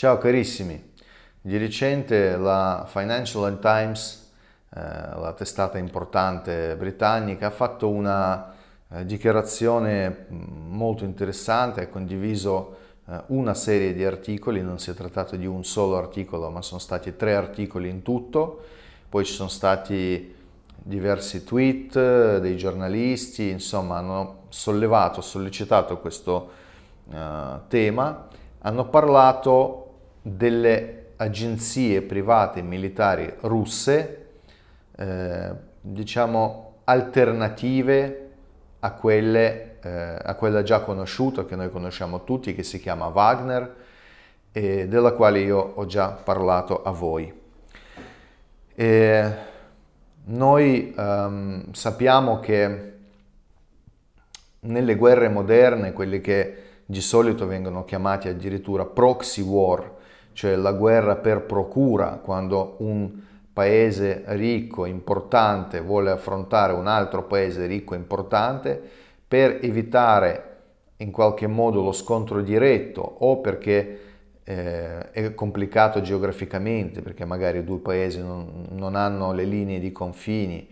Ciao carissimi, di recente la Financial Times, eh, la testata importante britannica, ha fatto una eh, dichiarazione mm, molto interessante, ha condiviso eh, una serie di articoli, non si è trattato di un solo articolo, ma sono stati tre articoli in tutto, poi ci sono stati diversi tweet eh, dei giornalisti, insomma hanno sollevato, sollecitato questo eh, tema, hanno parlato delle agenzie private militari russe, eh, diciamo alternative a, quelle, eh, a quella già conosciuta, che noi conosciamo tutti, che si chiama Wagner, e della quale io ho già parlato a voi. E noi ehm, sappiamo che nelle guerre moderne, quelle che di solito vengono chiamate addirittura proxy war, cioè la guerra per procura, quando un paese ricco, importante, vuole affrontare un altro paese ricco, importante, per evitare in qualche modo lo scontro diretto o perché eh, è complicato geograficamente, perché magari due paesi non, non hanno le linee di confini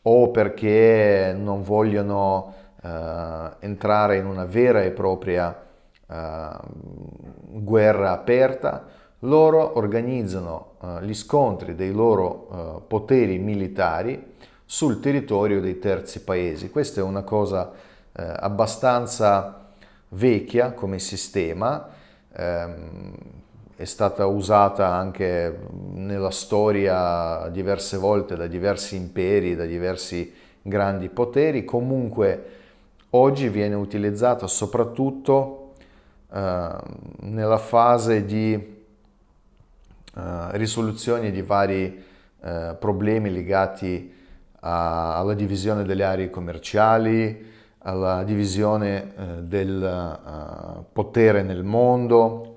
o perché non vogliono Uh, entrare in una vera e propria uh, guerra aperta, loro organizzano eh, gli scontri dei loro eh, poteri militari sul territorio dei terzi paesi. Questa è una cosa eh, abbastanza vecchia come sistema, ehm, è stata usata anche nella storia diverse volte da diversi imperi, da diversi grandi poteri, comunque oggi viene utilizzata soprattutto ehm, nella fase di eh, risoluzioni di vari eh, problemi legati a, alla divisione delle aree commerciali, alla divisione eh, del potere nel mondo.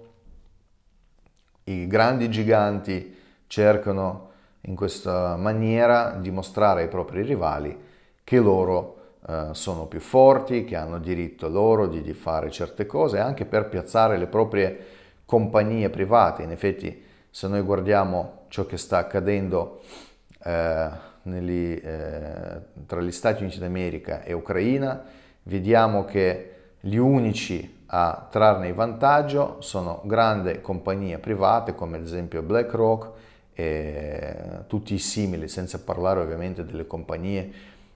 I grandi giganti cercano in questa maniera di mostrare ai propri rivali che loro sono più forti, che hanno diritto loro di, di fare certe cose, anche per piazzare le proprie compagnie private. In effetti se noi guardiamo ciò che sta accadendo eh, negli, eh, tra gli Stati Uniti d'America e Ucraina, vediamo che gli unici a trarne vantaggio sono grandi compagnie private come ad esempio BlackRock e tutti i simili, senza parlare ovviamente delle compagnie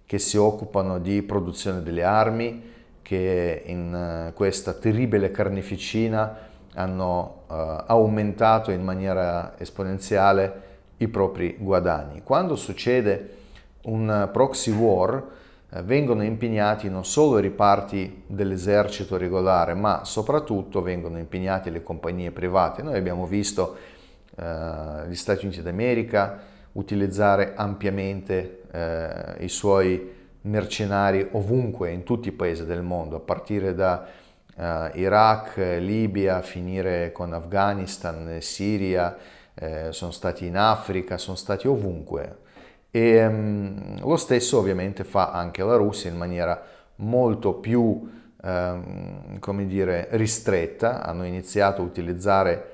che si occupano di produzione delle armi, che in eh, questa terribile carneficina hanno eh, aumentato in maniera esponenziale i propri guadagni. Quando succede un proxy war eh, vengono impegnati non solo i riparti dell'esercito regolare, ma soprattutto vengono impegnati le compagnie private. Noi abbiamo visto eh, gli Stati Uniti d'America utilizzare ampiamente eh, i suoi mercenari ovunque, in tutti i paesi del mondo, a partire da eh, Iraq, Libia, finire con Afghanistan, Siria, eh, sono stati in Africa, sono stati ovunque. E, mh, mm, lo stesso ovviamente fa anche la Russia in maniera molto più, ehm, come dire, ristretta. Hanno iniziato a utilizzare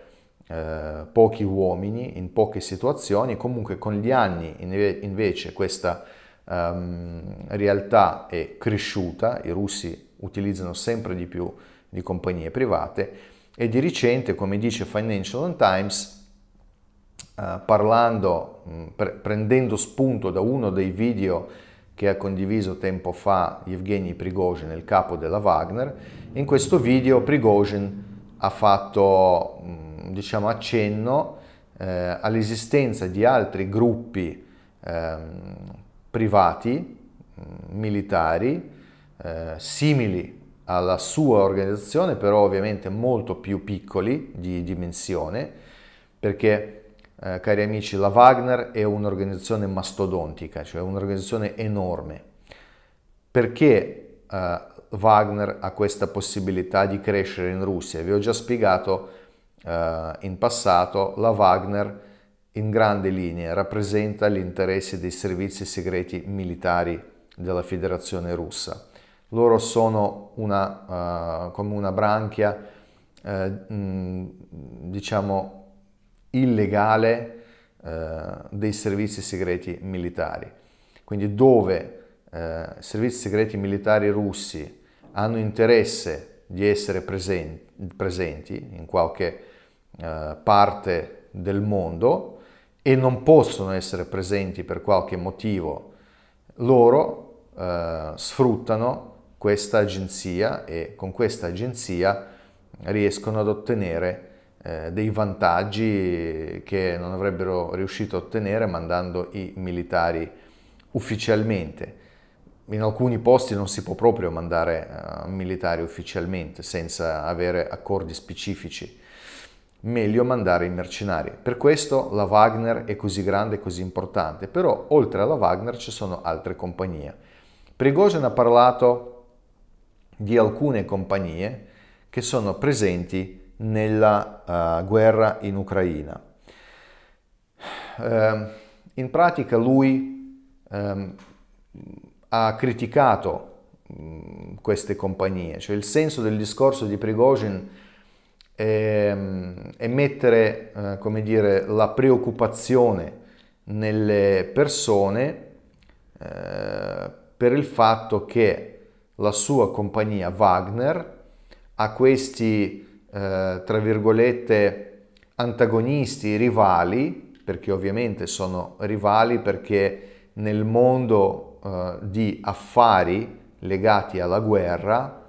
eh, pochi uomini in poche situazioni, comunque con gli anni invece questa ehm, realtà è cresciuta, i russi utilizzano sempre di più di compagnie private e di recente, come dice Financial Times, eh, parlando, mh, mm, pre- prendendo spunto da uno dei video che ha condiviso tempo fa Yevgeny Prigozhin, il capo della Wagner, in questo video Prigozhin ha fatto mh, mm, diciamo, accenno eh, all'esistenza di altri gruppi eh, privati, mh, mm, militari, eh, simili alla sua organizzazione, però ovviamente molto più piccoli di dimensione, perché eh, cari amici, la Wagner è un'organizzazione mastodontica, cioè un'organizzazione enorme. Perché eh, Wagner ha questa possibilità di crescere in Russia? Vi ho già spiegato eh, in passato, la Wagner in grande linea rappresenta gli interessi dei servizi segreti militari della Federazione russa loro sono una, uh, come una branchia, uh, diciamo, illegale uh, dei servizi segreti militari. Quindi dove i servizi segreti militari russi hanno interesse di essere presenti, presenti in qualche parte del mondo e non possono essere presenti per qualche motivo, loro sfruttano questa agenzia e con questa agenzia riescono ad ottenere eh, dei vantaggi che non avrebbero riuscito a ottenere mandando i militari ufficialmente. In alcuni posti non si può proprio mandare eh, militari ufficialmente senza avere accordi specifici. Meglio mandare i mercenari. Per questo la Wagner è così grande e così importante, però oltre alla Wagner ci sono altre compagnie. Prigogine ha parlato di alcune compagnie che sono presenti nella uh, guerra in Ucraina. Uh, in pratica lui um, ha criticato um, queste compagnie, cioè il senso del discorso di Prigozhin è, mm, è mettere uh, come dire, la preoccupazione nelle persone eh, per il fatto che la sua compagnia Wagner a questi, eh, tra virgolette, antagonisti, rivali, perché ovviamente sono rivali perché nel mondo eh, di affari legati alla guerra,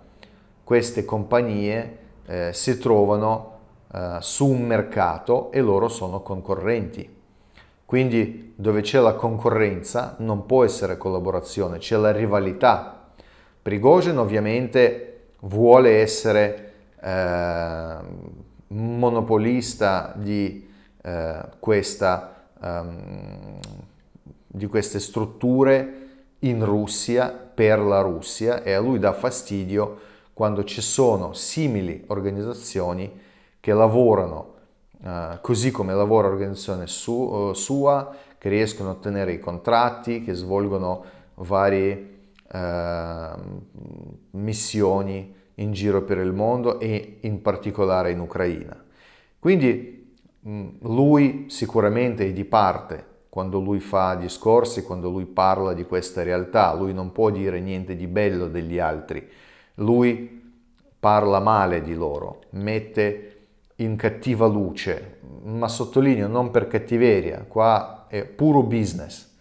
queste compagnie eh, si trovano eh, su un mercato e loro sono concorrenti. Quindi dove c'è la concorrenza non può essere collaborazione, c'è la rivalità Prigozhin ovviamente vuole essere eh, monopolista di, eh, questa, um, di queste strutture in Russia per la Russia e a lui dà fastidio quando ci sono simili organizzazioni che lavorano eh, così come lavora l'organizzazione su, eh, sua, che riescono a ottenere i contratti, che svolgono vari eh, missioni in giro per il mondo e in particolare in Ucraina. Quindi mm, lui sicuramente è di parte quando lui fa discorsi, quando lui parla di questa realtà, lui non può dire niente di bello degli altri, lui parla male di loro, mette in cattiva luce, ma sottolineo non per cattiveria, qua è puro business.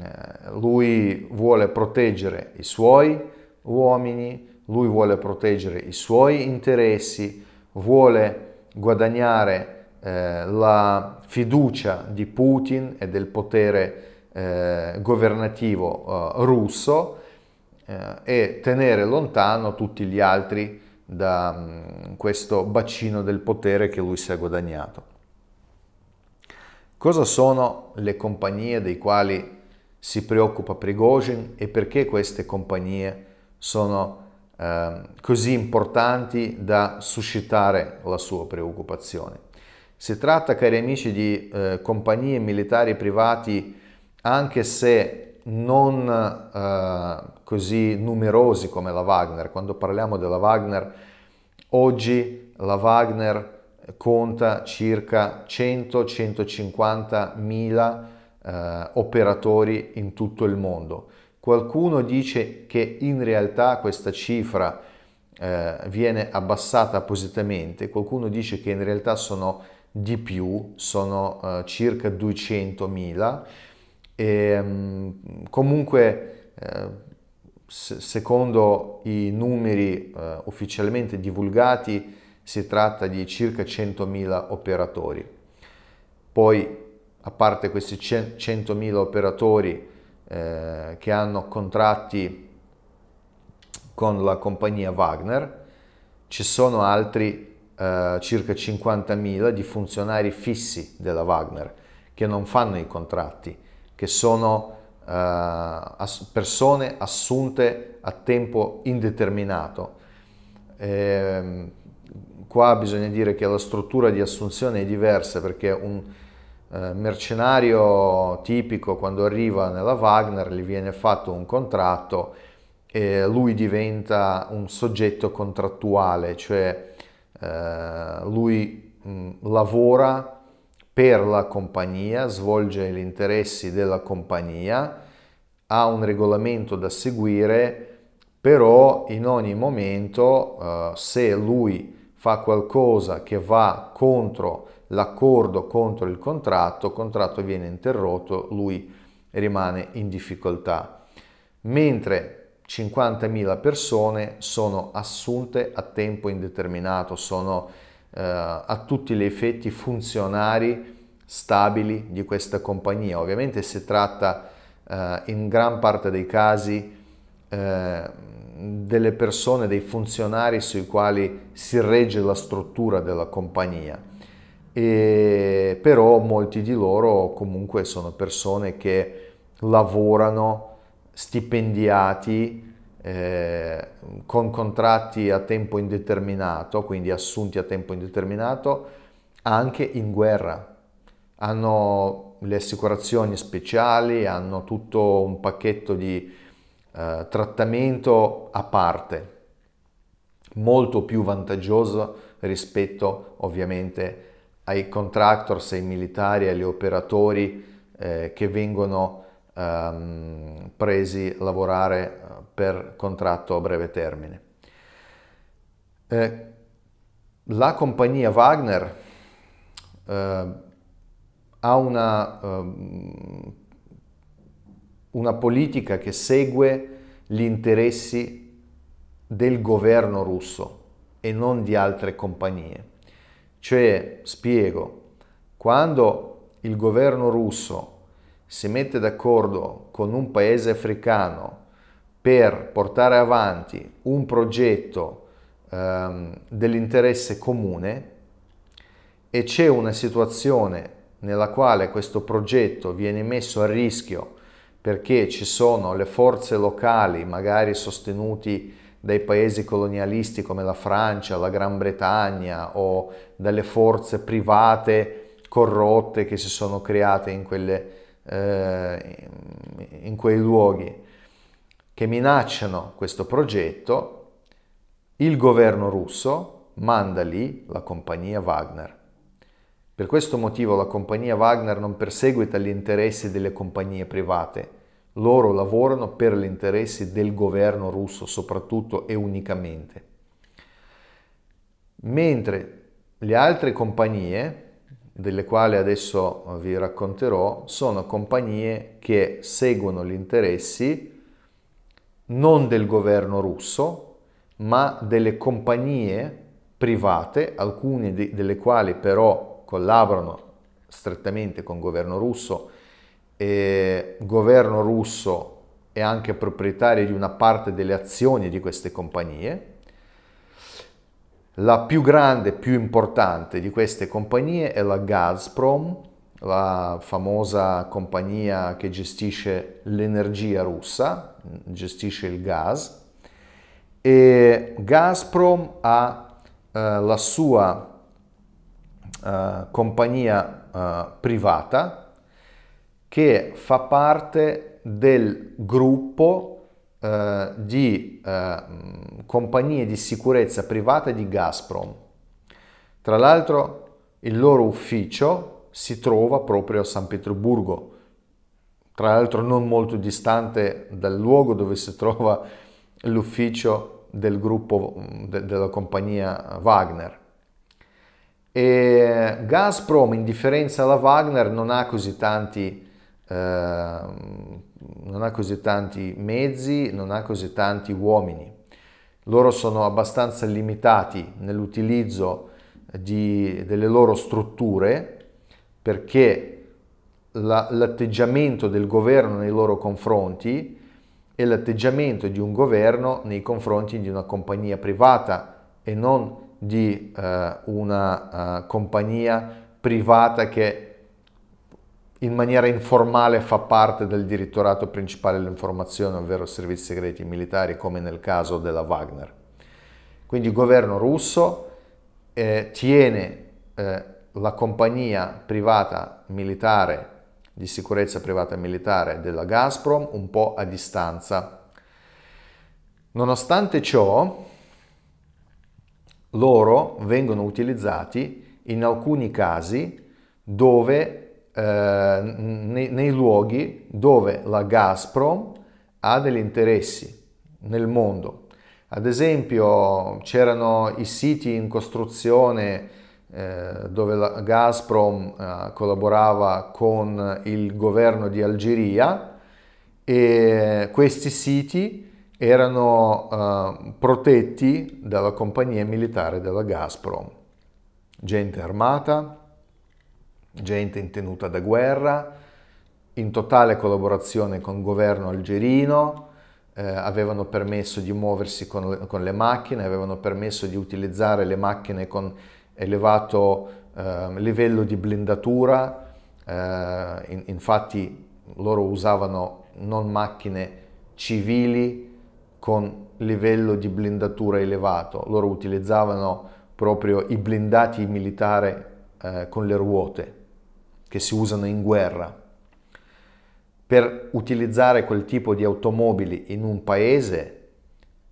Eh, lui vuole proteggere i suoi uomini, lui vuole proteggere i suoi interessi, vuole guadagnare eh, la fiducia di Putin e del potere eh, governativo eh, russo eh, e tenere lontano tutti gli altri da mh, mm, questo bacino del potere che lui si è guadagnato. Cosa sono le compagnie dei quali si preoccupa Prigozhin e perché queste compagnie sono eh, così importanti da suscitare la sua preoccupazione. Si tratta, cari amici, di eh, compagnie militari privati, anche se non eh, così numerosi come la Wagner. Quando parliamo della Wagner, oggi la Wagner conta circa 100-150 mila eh, operatori in tutto il mondo. Qualcuno dice che in realtà questa cifra eh, viene abbassata appositamente, qualcuno dice che in realtà sono di più, sono eh, circa 200.000. E, ehm, comunque, eh, se, secondo i numeri eh, ufficialmente divulgati, si tratta di circa 100.000 operatori. Poi a parte questi 100.000 operatori eh, che hanno contratti con la compagnia Wagner, ci sono altri eh, circa 50.000 di funzionari fissi della Wagner che non fanno i contratti, che sono eh, persone assunte a tempo indeterminato. E, ehm, qua bisogna dire che la struttura di assunzione è diversa perché un, eh, mercenario tipico quando arriva nella Wagner gli viene fatto un contratto e lui diventa un soggetto contrattuale, cioè eh, lui mh, mm, lavora per la compagnia, svolge gli interessi della compagnia, ha un regolamento da seguire, però in ogni momento eh, se lui fa qualcosa che va contro l'accordo contro il contratto, il contratto viene interrotto, lui rimane in difficoltà. Mentre 50.000 persone sono assunte a tempo indeterminato, sono eh, a tutti gli effetti funzionari stabili di questa compagnia. Ovviamente si tratta eh, in gran parte dei casi eh, delle persone, dei funzionari sui quali si regge la struttura della compagnia e, però molti di loro comunque sono persone che lavorano stipendiati eh, con contratti a tempo indeterminato, quindi assunti a tempo indeterminato, anche in guerra. Hanno le assicurazioni speciali, hanno tutto un pacchetto di eh, trattamento a parte, molto più vantaggioso rispetto ovviamente a ai contractors, ai militari, agli operatori eh, che vengono ehm, presi a lavorare eh, per contratto a breve termine. Eh, la compagnia Wagner eh, ha una, um, una politica che segue gli interessi del governo russo e non di altre compagnie. Cioè, spiego, quando il governo russo si mette d'accordo con un paese africano per portare avanti un progetto ehm, dell'interesse comune e c'è una situazione nella quale questo progetto viene messo a rischio perché ci sono le forze locali, magari sostenuti dai paesi colonialisti come la Francia, la Gran Bretagna o dalle forze private corrotte che si sono create in, quelle, eh, in quei luoghi, che minacciano questo progetto, il governo russo manda lì la compagnia Wagner. Per questo motivo la compagnia Wagner non perseguita gli interessi delle compagnie private, loro lavorano per gli interessi del governo russo soprattutto e unicamente. Mentre le altre compagnie, delle quali adesso vi racconterò, sono compagnie che seguono gli interessi non del governo russo, ma delle compagnie private, alcune delle quali però collaborano strettamente con il governo russo eh, governo russo è anche proprietario di una parte delle azioni di queste compagnie. La più grande, più importante di queste compagnie è la Gazprom, la famosa compagnia che gestisce l'energia russa, gestisce il gas. E Gazprom ha eh, la sua eh, compagnia eh, privata che fa parte del gruppo eh, di eh, compagnie di sicurezza private di Gazprom. Tra l'altro il loro ufficio si trova proprio a San Pietroburgo, tra l'altro non molto distante dal luogo dove si trova l'ufficio del gruppo de, della compagnia Wagner. E Gazprom, in differenza alla Wagner, non ha così tanti Ehm, non ha così tanti mezzi, non ha così tanti uomini. Loro sono abbastanza limitati nell'utilizzo di, delle loro strutture perché la, l'atteggiamento del governo nei loro confronti è l'atteggiamento di un governo nei confronti di una compagnia privata e non di eh, una uh, compagnia privata che in maniera informale fa parte del direttorato principale dell'informazione, ovvero servizi segreti militari, come nel caso della Wagner. Quindi il governo russo eh, tiene eh, la compagnia privata militare, di sicurezza privata militare della Gazprom, un po' a distanza. Nonostante ciò, loro vengono utilizzati in alcuni casi dove eh, nei, nei luoghi dove la Gazprom ha degli interessi nel mondo. Ad esempio c'erano i siti in costruzione eh, dove la Gazprom eh, collaborava con il governo di Algeria e questi siti erano eh, protetti dalla compagnia militare della Gazprom. Gente armata, gente in tenuta da guerra, in totale collaborazione con il governo algerino, eh, avevano permesso di muoversi con le, con le, macchine, avevano permesso di utilizzare le macchine con elevato eh, livello di blindatura, eh, in, infatti loro usavano non macchine civili con livello di blindatura elevato, loro utilizzavano proprio i blindati militari eh, con le ruote che si usano in guerra per utilizzare quel tipo di automobili in un paese,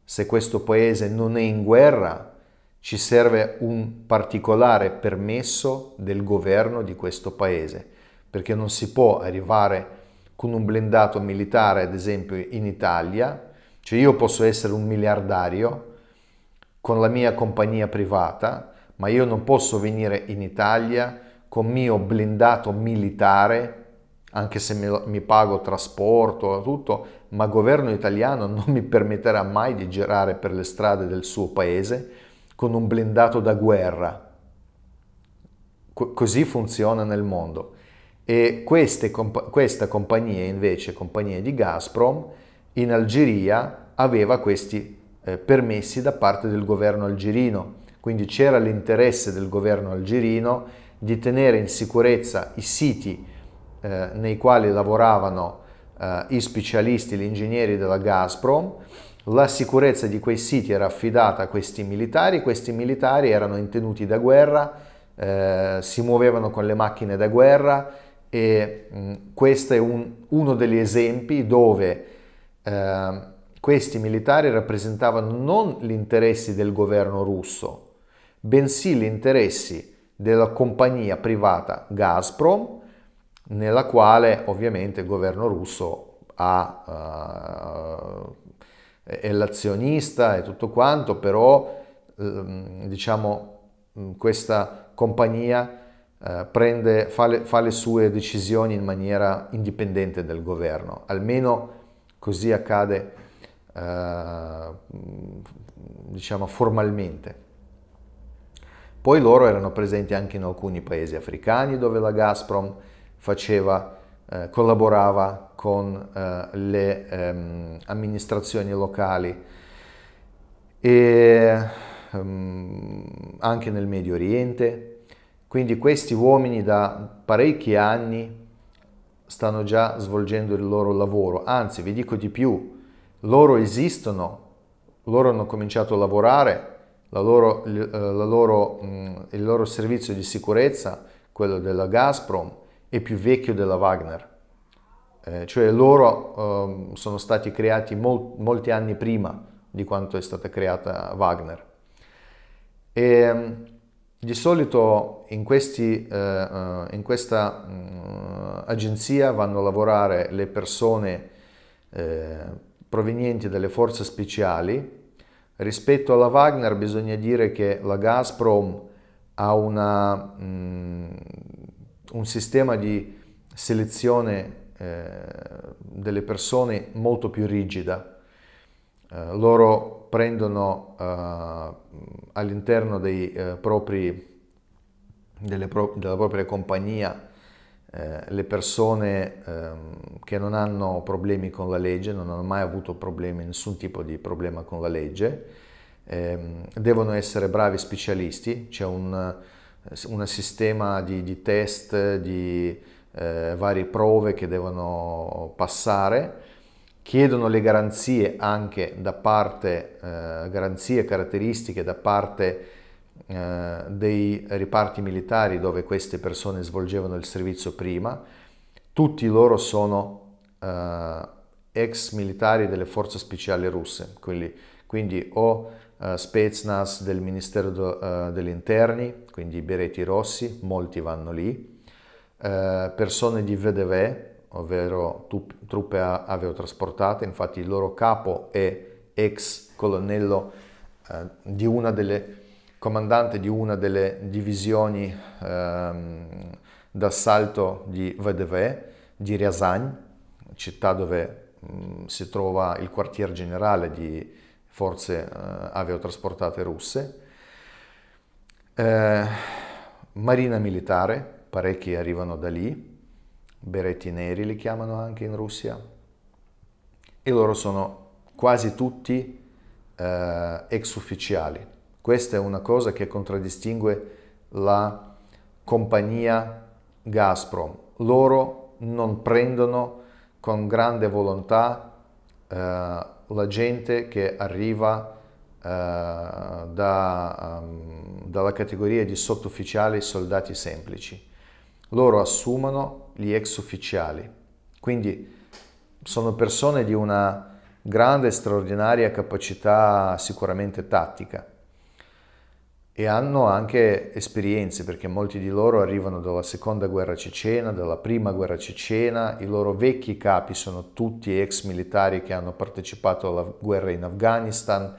se questo paese non è in guerra, ci serve un particolare permesso del governo di questo paese, perché non si può arrivare con un blindato militare, ad esempio in Italia, cioè io posso essere un miliardario con la mia compagnia privata, ma io non posso venire in Italia con mio blindato militare, anche se mi, pago trasporto e tutto, ma governo italiano non mi permetterà mai di girare per le strade del suo paese con un blindato da guerra. così funziona nel mondo. E queste, comp- questa compagnia invece, compagnia di Gazprom, in Algeria aveva questi eh, permessi da parte del governo algerino. Quindi c'era l'interesse del governo algerino di tenere in sicurezza i siti eh, nei quali lavoravano eh, i specialisti, gli ingegneri della Gazprom. La sicurezza di quei siti era affidata a questi militari, questi militari erano intenuti da guerra, eh, si muovevano con le macchine da guerra e mh, mm, questo è un, uno degli esempi dove ehm, questi militari rappresentavano non gli interessi del governo russo, bensì gli interessi della compagnia privata Gazprom, nella quale ovviamente il governo russo ha, uh, è l'azionista e tutto quanto, però ehm, diciamo mm, questa compagnia uh, prende, fa le, fa, le, sue decisioni in maniera indipendente dal governo, almeno così accade uh, diciamo formalmente. Poi loro erano presenti anche in alcuni paesi africani dove la Gazprom faceva, eh, collaborava con eh, le ehm, amministrazioni locali e ehm, anche nel Medio Oriente. Quindi questi uomini da parecchi anni stanno già svolgendo il loro lavoro, anzi vi dico di più, loro esistono, loro hanno cominciato a lavorare la loro, eh, la loro, mm, il loro servizio di sicurezza, quello della Gazprom, è più vecchio della Wagner. Eh, cioè loro ehm, sono stati creati molti anni prima di quanto è stata creata Wagner. E, ehm, di solito in, questi, eh, in questa mm, agenzia vanno a lavorare le persone provenienti dalle forze speciali Rispetto alla Wagner bisogna dire che la Gazprom ha una, mh, mm, un sistema di selezione eh, delle persone molto più rigida. Eh, loro prendono eh, all'interno eh, propri, pro, della propria compagnia eh, le persone ehm, che non hanno problemi con la legge, non hanno mai avuto problemi, nessun tipo di problema con la legge, ehm, devono essere bravi specialisti, c'è un, eh, un sistema di, di, test, di eh, varie prove che devono passare, chiedono le garanzie anche da parte, eh, garanzie caratteristiche da parte eh, dei riparti militari dove queste persone svolgevano il servizio prima, tutti loro sono eh, ex militari delle forze speciali russe, quindi, quindi o eh, Spetsnaz del Ministero de, eh, degli Interni, quindi i bereti rossi, molti vanno lì, eh, persone di VDV, ovvero truppe aviotrasportate, infatti il loro capo è ex colonnello eh, di una delle comandante di una delle divisioni ehm, d'assalto di VDV di Riazan, città dove mh, mm, si trova il quartier generale di forze eh, aviotrasportate russe, eh, marina militare, parecchi arrivano da lì, beretti neri li chiamano anche in Russia, e loro sono quasi tutti eh, ex ufficiali questa è una cosa che contraddistingue la compagnia Gazprom. Loro non prendono con grande volontà eh, la gente che arriva eh, da, um, dalla categoria di sottufficiali soldati semplici. Loro assumono gli ex ufficiali, quindi sono persone di una grande e straordinaria capacità sicuramente tattica e hanno anche esperienze perché molti di loro arrivano dalla seconda guerra cecena, dalla prima guerra cecena, i loro vecchi capi sono tutti ex militari che hanno partecipato alla guerra in Afghanistan,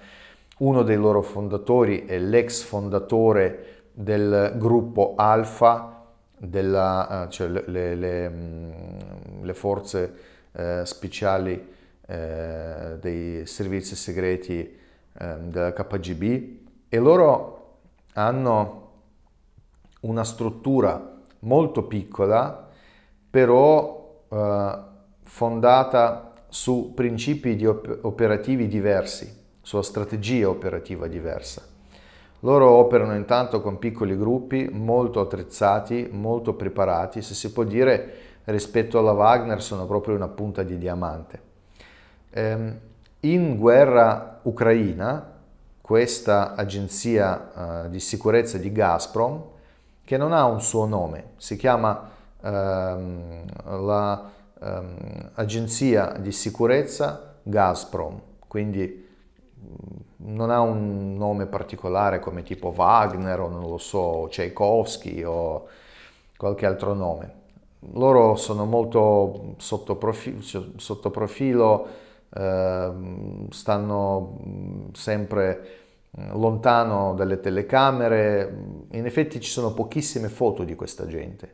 uno dei loro fondatori è l'ex fondatore del gruppo Alfa, della, eh, cioè le, le, le, mm, le forze eh, speciali eh, dei servizi segreti eh, della KGB e loro hanno una struttura molto piccola, però eh, fondata su principi di op- operativi diversi, sulla strategia operativa diversa. Loro operano intanto con piccoli gruppi, molto attrezzati, molto preparati, se si può dire rispetto alla Wagner sono proprio una punta di diamante. Ehm, in guerra ucraina questa agenzia uh, di sicurezza di Gazprom che non ha un suo nome, si chiama um, ehm, l'agenzia la, um, di sicurezza Gazprom, quindi mm, non ha un nome particolare come tipo Wagner o non lo so, Tchaikovsky o qualche altro nome. Loro sono molto sotto profilo, sotto profilo Ehm, stanno mm, sempre mm, lontano dalle telecamere, in effetti ci sono pochissime foto di questa gente,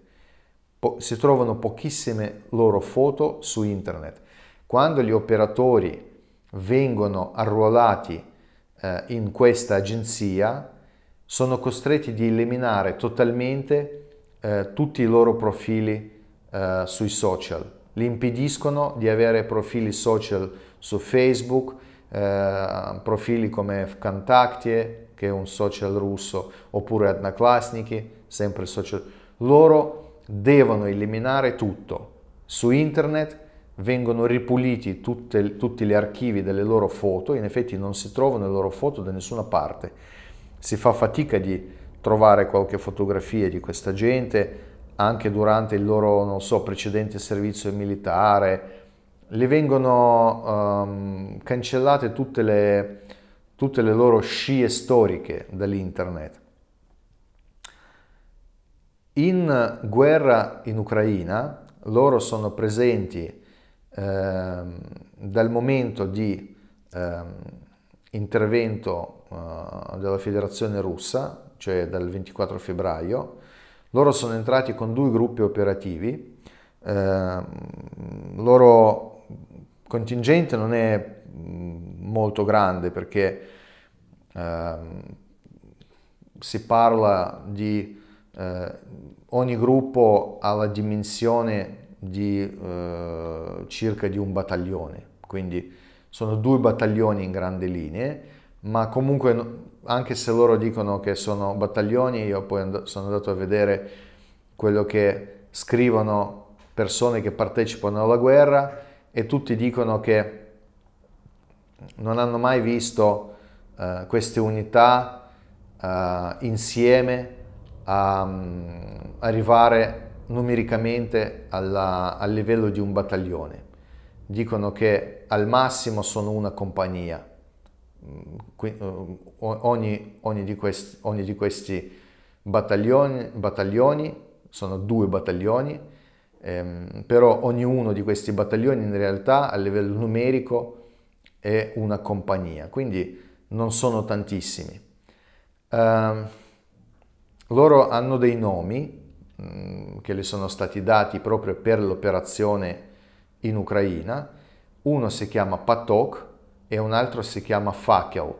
po- si trovano pochissime loro foto su internet. Quando gli operatori vengono arruolati eh, in questa agenzia, sono costretti di eliminare totalmente eh, tutti i loro profili eh, sui social gli impediscono di avere profili social su Facebook, eh, profili come VKontakte, che è un social russo, oppure Adnaklasniki, sempre social. Loro devono eliminare tutto. Su internet vengono ripuliti tutte, tutti gli archivi delle loro foto, in effetti non si trovano le loro foto da nessuna parte. Si fa fatica di trovare qualche fotografia di questa gente, anche durante il loro, non so, precedente servizio militare, le vengono um, cancellate tutte le, tutte le loro scie storiche dall'internet. In guerra in Ucraina loro sono presenti eh, dal momento di eh, intervento eh, della Federazione russa, cioè dal 24 febbraio, loro sono entrati con due gruppi operativi, eh, il loro contingente non è mm, molto grande perché eh, si parla di eh, ogni gruppo alla dimensione di eh, circa di un battaglione, quindi sono due battaglioni in grande linee, ma comunque anche se loro dicono che sono battaglioni, io poi and- sono andato a vedere quello che scrivono persone che partecipano alla guerra e tutti dicono che non hanno mai visto uh, queste unità uh, insieme a um, arrivare numericamente alla, al livello di un battaglione. Dicono che al massimo sono una compagnia Mm, mm, ogni, ogni, di questi, ogni, di questi, battaglioni, battaglioni sono due battaglioni, ehm, però ognuno di questi battaglioni in realtà a livello numerico è una compagnia, quindi non sono tantissimi. Eh, loro hanno dei nomi mh, mm, che le sono stati dati proprio per l'operazione in Ucraina, uno si chiama Patok, e un altro si chiama fakel.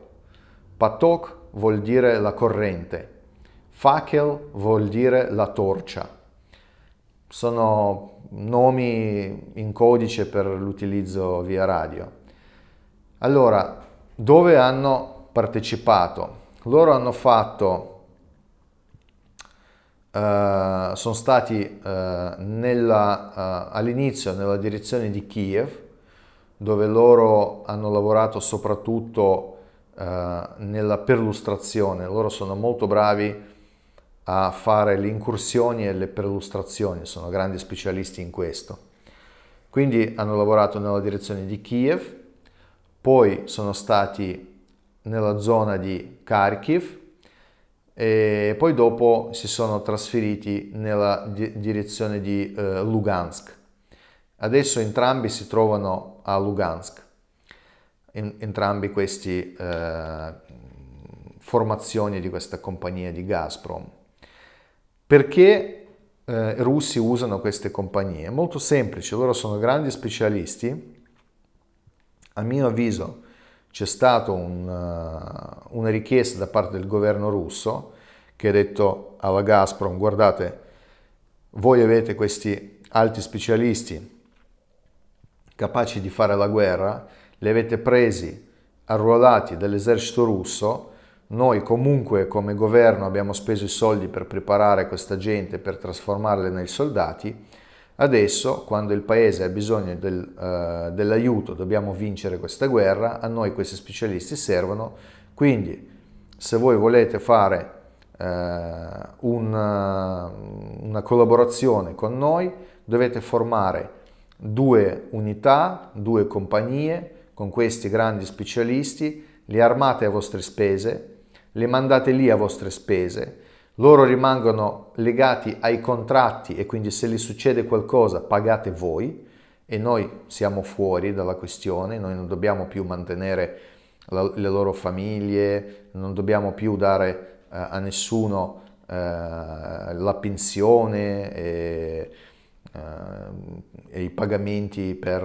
Patok vuol dire la corrente, fakel vuol dire la torcia. Sono nomi in codice per l'utilizzo via radio. Allora, dove hanno partecipato? Loro hanno fatto Uh, sono stati uh, all'inizio nella direzione di Kiev, dove loro hanno lavorato soprattutto eh, nella perlustrazione, loro sono molto bravi a fare le incursioni e le perlustrazioni, sono grandi specialisti in questo. Quindi hanno lavorato nella direzione di Kiev, poi sono stati nella zona di Kharkiv e poi dopo si sono trasferiti nella direzione di eh, Lugansk. Adesso entrambi si trovano a Lugansk, en- entrambi queste eh, formazioni di questa compagnia di Gazprom. Perché eh, i russi usano queste compagnie? molto semplice, loro sono grandi specialisti. A mio avviso c'è stata un, eh, una richiesta da parte del governo russo che ha detto alla Gazprom guardate, voi avete questi alti specialisti capaci di fare la guerra, li avete presi arruolati dall'esercito russo, noi comunque come governo abbiamo speso i soldi per preparare questa gente, per trasformarle nei soldati, adesso quando il paese ha bisogno del, eh, dell'aiuto, dobbiamo vincere questa guerra, a noi questi specialisti servono, quindi se voi volete fare eh, una, una collaborazione con noi, dovete formare due unità, due compagnie con questi grandi specialisti, li armate a vostre spese, le mandate lì a vostre spese, loro rimangono legati ai contratti e quindi se gli succede qualcosa pagate voi e noi siamo fuori dalla questione, noi non dobbiamo più mantenere la, le loro famiglie, non dobbiamo più dare eh, a nessuno eh, la pensione. Eh, Ehm, e i pagamenti per,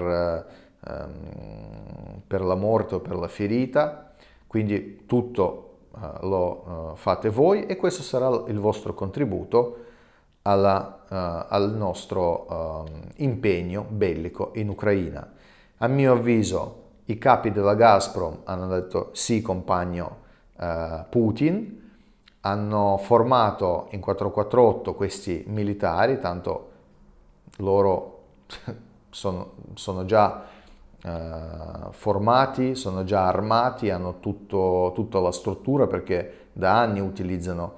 ehm, per la morte o per la ferita, quindi tutto eh, lo eh, fate voi e questo sarà il vostro contributo alla, uh, al nostro uh, impegno bellico in Ucraina. A mio avviso i capi della Gazprom hanno detto sì compagno uh, Putin, hanno formato in 448 questi militari, tanto loro sono, sono già eh, formati, sono già armati, hanno tutto, tutta la struttura perché da anni utilizzano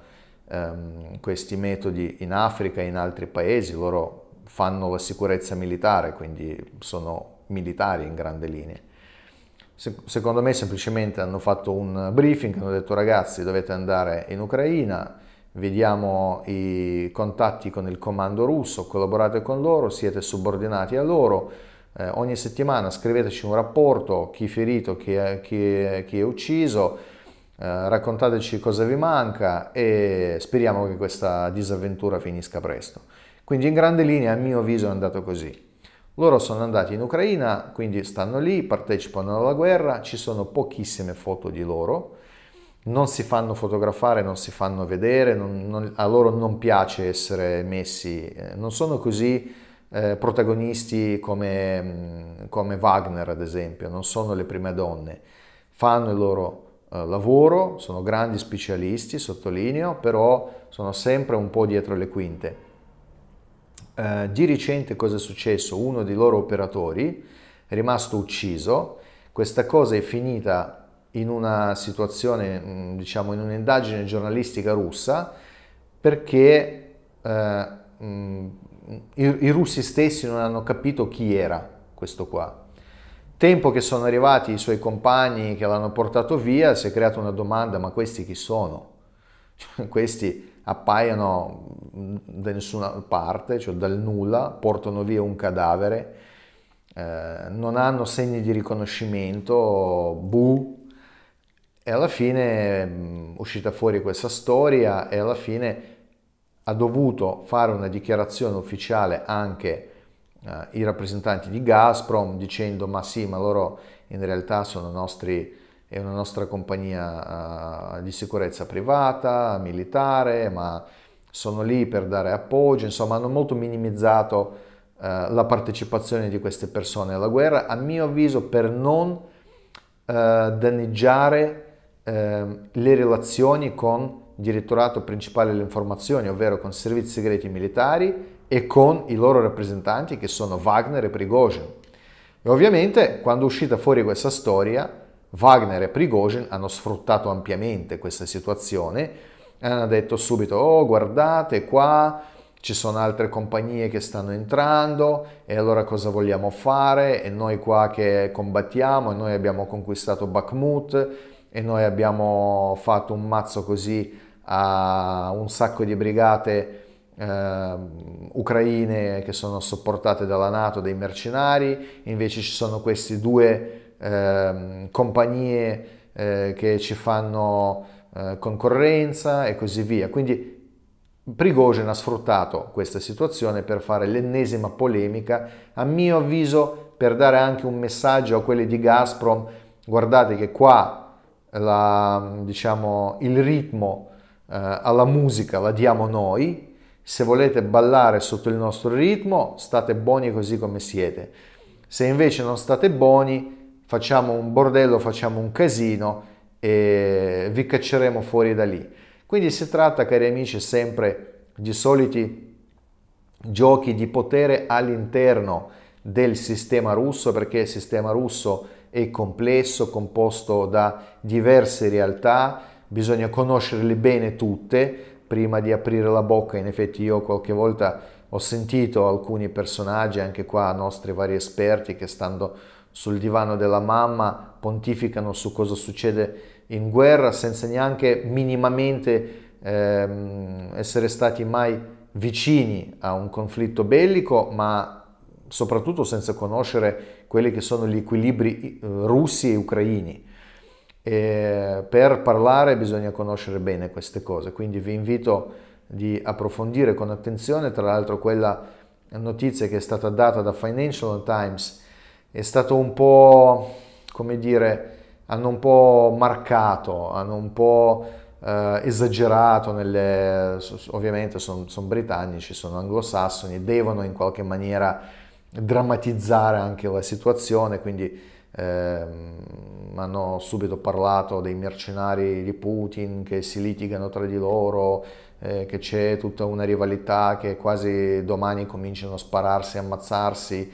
ehm, questi metodi in Africa e in altri paesi, loro fanno la sicurezza militare, quindi sono militari in grande linea. secondo me semplicemente hanno fatto un briefing, hanno detto ragazzi dovete andare in Ucraina, vediamo i contatti con il comando russo, collaborate con loro, siete subordinati a loro, eh, ogni settimana scriveteci un rapporto, chi è ferito, chi è, chi è, chi è ucciso, eh, raccontateci cosa vi manca e speriamo che questa disavventura finisca presto. Quindi in grande linea a mio avviso è andato così. Loro sono andati in Ucraina, quindi stanno lì, partecipano alla guerra, ci sono pochissime foto di loro, non si fanno fotografare, non si fanno vedere, non, non, a loro non piace essere messi, eh, non sono così eh, protagonisti come, mm, come, Wagner ad esempio, non sono le prime donne, fanno il loro eh, lavoro, sono grandi specialisti, sottolineo, però sono sempre un po' dietro le quinte. Eh, di recente cosa è successo? Uno dei loro operatori è rimasto ucciso, questa cosa è finita in una situazione, mm, diciamo in un'indagine giornalistica russa, perché eh, mm, i, i russi stessi non hanno capito chi era questo qua. Tempo che sono arrivati i suoi compagni che l'hanno portato via, si è creata una domanda, ma questi chi sono? questi appaiono mm, da nessuna parte, cioè dal nulla, portano via un cadavere, eh, non hanno segni di riconoscimento, buh, e alla fine è mm, uscita fuori questa storia e alla fine ha dovuto fare una dichiarazione ufficiale anche eh, i rappresentanti di Gazprom dicendo ma sì, ma loro in realtà sono nostri, è una nostra compagnia eh, di sicurezza privata, militare, ma sono lì per dare appoggio, insomma hanno molto minimizzato eh, la partecipazione di queste persone alla guerra, a mio avviso per non eh, danneggiare Ehm, le relazioni con il Direttorato Principale delle Informazioni, ovvero con servizi segreti militari e con i loro rappresentanti che sono Wagner e Prigozhin. E ovviamente quando è uscita fuori questa storia, Wagner e Prigozhin hanno sfruttato ampiamente questa situazione e hanno detto subito, oh guardate qua, ci sono altre compagnie che stanno entrando e allora cosa vogliamo fare? E noi qua che combattiamo e noi abbiamo conquistato Bakhmut e noi abbiamo fatto un mazzo così a un sacco di brigate eh, ucraine che sono sopportate dalla Nato, dei mercenari, invece ci sono queste due eh, compagnie eh, che ci fanno eh, concorrenza e così via. Quindi Prigogine ha sfruttato questa situazione per fare l'ennesima polemica, a mio avviso per dare anche un messaggio a quelli di Gazprom, guardate che qua la, diciamo, il ritmo eh, alla musica la diamo noi, se volete ballare sotto il nostro ritmo state buoni così come siete, se invece non state buoni facciamo un bordello, facciamo un casino e vi cacceremo fuori da lì. Quindi si tratta, cari amici, sempre di soliti giochi di potere all'interno del sistema russo, perché il sistema russo è complesso, composto da diverse realtà, bisogna conoscerle bene tutte prima di aprire la bocca. In effetti io qualche volta ho sentito alcuni personaggi, anche qua nostri vari esperti, che stando sul divano della mamma pontificano su cosa succede in guerra senza neanche minimamente ehm, essere stati mai vicini a un conflitto bellico, ma soprattutto senza conoscere quelli che sono gli equilibri eh, russi e ucraini. E per parlare bisogna conoscere bene queste cose, quindi vi invito di approfondire con attenzione, tra l'altro quella notizia che è stata data da Financial Times è stato un po', come dire, hanno un po' marcato, hanno un po' eh, esagerato, nelle, ovviamente sono son britannici, sono anglosassoni, devono in qualche maniera drammatizzare anche la situazione, quindi ehm, hanno subito parlato dei mercenari di Putin che si litigano tra di loro, eh, che c'è tutta una rivalità, che quasi domani cominciano a spararsi, ammazzarsi,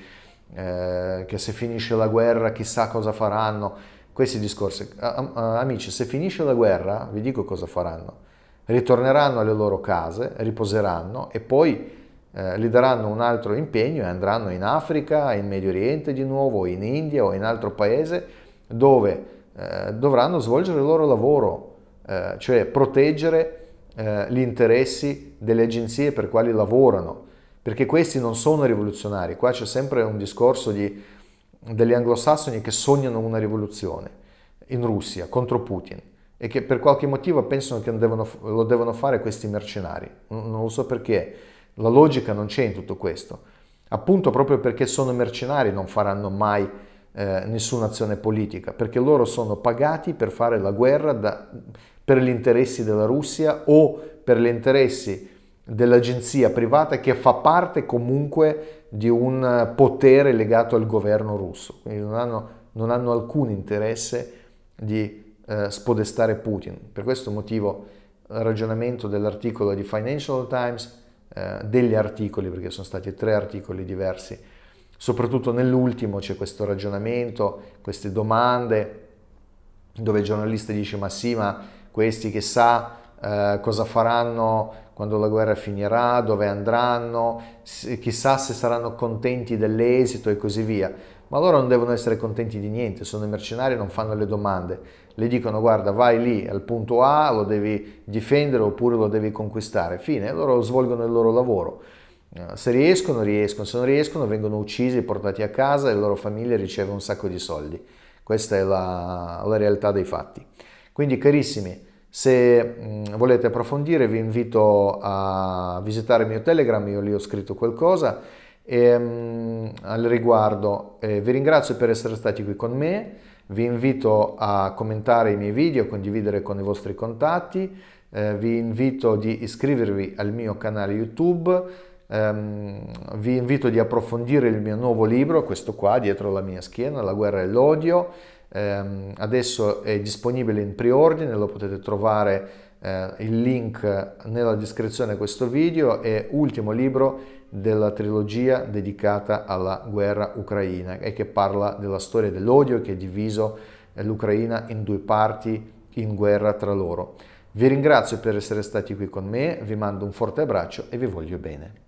eh, che se finisce la guerra chissà cosa faranno. Questi discorsi, amici, se finisce la guerra vi dico cosa faranno. Ritorneranno alle loro case, riposeranno e poi eh, daranno un altro impegno e andranno in Africa, in Medio Oriente di nuovo, in India o in altro paese dove eh, dovranno svolgere il loro lavoro, eh, cioè proteggere eh, gli interessi delle agenzie per quali lavorano, perché questi non sono rivoluzionari. Qua c'è sempre un discorso di, degli anglosassoni che sognano una rivoluzione in Russia contro Putin e che per qualche motivo pensano che devono, lo devono fare questi mercenari, non lo so perché la logica non c'è in tutto questo. Appunto proprio perché sono mercenari non faranno mai eh, nessuna azione politica, perché loro sono pagati per fare la guerra da, per gli interessi della Russia o per gli interessi dell'agenzia privata che fa parte comunque di un potere legato al governo russo. Quindi non hanno, non hanno alcun interesse di eh, spodestare Putin. Per questo motivo il ragionamento dell'articolo di Financial Times eh, degli articoli, perché sono stati tre articoli diversi. Soprattutto nell'ultimo c'è questo ragionamento, queste domande, dove il giornalista dice ma sì, ma questi che sa eh, cosa faranno quando la guerra finirà, dove andranno, chissà se saranno contenti dell'esito e così via ma loro non devono essere contenti di niente, sono i mercenari, non fanno le domande. Le dicono guarda vai lì al punto A, lo devi difendere oppure lo devi conquistare, fine, loro svolgono il loro lavoro. Eh, se riescono, riescono, se non riescono vengono uccisi, portati a casa e la loro famiglia riceve un sacco di soldi. Questa è la, la realtà dei fatti. Quindi carissimi, se mm, volete approfondire vi invito a visitare il mio Telegram, io lì ho scritto qualcosa e, ehm, al riguardo eh, vi ringrazio per essere stati qui con me, vi invito a commentare i miei video, condividere con i vostri contatti, eh, vi invito di iscrivervi al mio canale YouTube, ehm, vi invito di approfondire il mio nuovo libro, questo qua dietro la mia schiena, La guerra e l'odio, ehm, adesso è disponibile in preordine, lo potete trovare eh, il link nella descrizione di questo video e ultimo libro della trilogia dedicata alla guerra ucraina e che parla della storia dell'odio che ha diviso eh, l'Ucraina in due parti in guerra tra loro. Vi ringrazio per essere stati qui con me, vi mando un forte abbraccio e vi voglio bene.